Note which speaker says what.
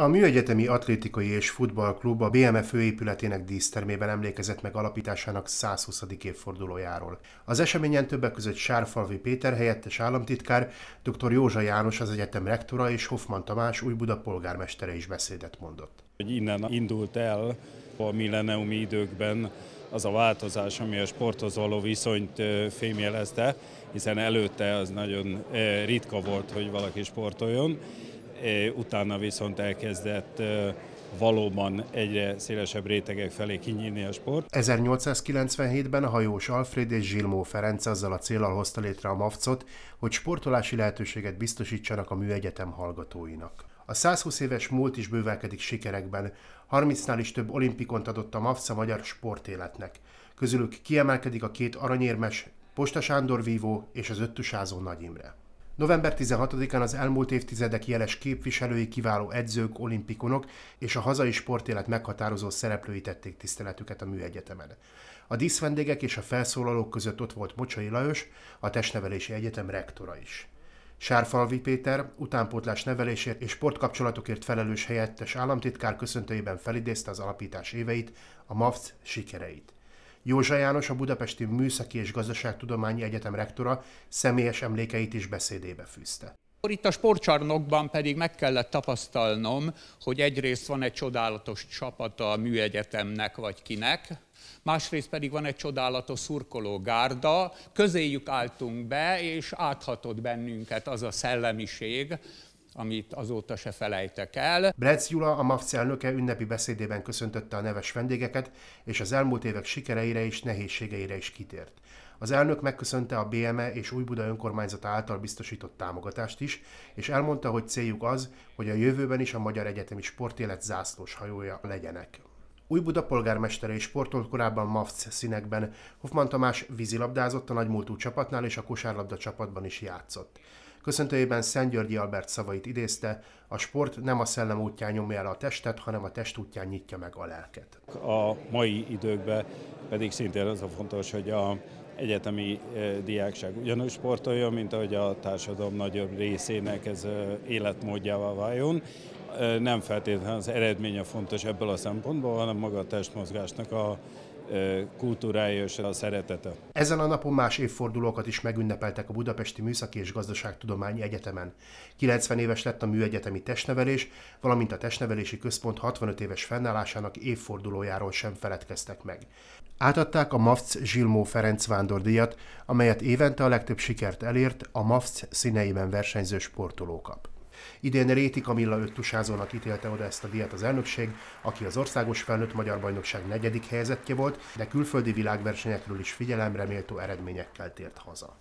Speaker 1: A Műegyetemi Atlétikai és Futballklub a BME főépületének dísztermében emlékezett meg alapításának 120. évfordulójáról. Az eseményen többek között Sárfalvi Péter helyettes államtitkár, dr. Józsa János az egyetem rektora és Hoffman Tamás új Buda polgármestere
Speaker 2: is beszédet mondott. Hogy innen indult el a milleniumi időkben az a változás, ami a sporthoz való viszonyt fémjelezte, hiszen előtte az nagyon ritka volt, hogy valaki sportoljon, utána viszont elkezdett valóban egyre szélesebb rétegek felé kinyílni a sport.
Speaker 1: 1897-ben a hajós Alfred és Zsilmó Ferenc azzal a célral hozta létre a MAFCot, hogy sportolási lehetőséget biztosítsanak a műegyetem hallgatóinak. A 120 éves múlt is bővelkedik sikerekben. 30-nál is több olimpikont adott a MAFSZ a magyar sportéletnek. Közülük kiemelkedik a két aranyérmes Posta Sándor vívó és az öttusázó Nagy Imre. November 16-án az elmúlt évtizedek jeles képviselői, kiváló edzők, olimpikonok és a hazai sportélet meghatározó szereplői tették tiszteletüket a műegyetemen. A díszvendégek és a felszólalók között ott volt Mocsai Lajos, a Testnevelési Egyetem rektora is. Sárfalvi Péter, utánpótlás nevelésért és sportkapcsolatokért felelős helyettes államtitkár köszöntőjében felidézte az alapítás éveit, a MAFC sikereit. Józsa János, a Budapesti Műszaki és Gazdaságtudományi Egyetem rektora személyes emlékeit is beszédébe fűzte.
Speaker 3: Itt a sportcsarnokban pedig meg kellett tapasztalnom, hogy egyrészt van egy csodálatos csapata a műegyetemnek vagy kinek, másrészt pedig van egy csodálatos szurkoló gárda, közéjük álltunk be, és áthatott bennünket az a szellemiség, amit azóta se felejtek el.
Speaker 1: Brec Jula, a MAFC elnöke ünnepi beszédében köszöntötte a neves vendégeket, és az elmúlt évek sikereire és nehézségeire is kitért. Az elnök megköszönte a BME és Újbuda önkormányzata által biztosított támogatást is, és elmondta, hogy céljuk az, hogy a jövőben is a magyar egyetemi sportélet zászlós hajója legyenek. Újbuda polgármestere és sportolt korábban MAFC színekben. Hoffman Tamás vízilabdázott a nagymúltú csapatnál és a kosárlabda csapatban is játszott. Köszöntőjében Szent Györgyi Albert szavait idézte, a sport nem a szellem útján nyomja el a testet, hanem a test útján nyitja meg a lelket.
Speaker 2: A mai időkben pedig szintén az a fontos, hogy a egyetemi eh, diákság ugyanúgy sportoljon, mint ahogy a társadalom nagyobb részének ez eh, életmódjával váljon, nem feltétlenül az eredménye fontos ebből a szempontból, hanem maga a testmozgásnak a kultúrája és a szeretete.
Speaker 1: Ezen a napon más évfordulókat is megünnepeltek a Budapesti Műszaki és Gazdaságtudományi Egyetemen. 90 éves lett a műegyetemi testnevelés, valamint a testnevelési központ 65 éves fennállásának évfordulójáról sem feledkeztek meg. Átadták a MAFC Zsilmó Ferenc vándordíjat, amelyet évente a legtöbb sikert elért a MAFC színeiben versenyző sportoló kap. Idén Réti Kamilla öttusázónak ítélte oda ezt a díjat az elnökség, aki az országos felnőtt magyar bajnokság negyedik helyzetje volt, de külföldi világversenyekről is figyelemre méltó eredményekkel tért haza.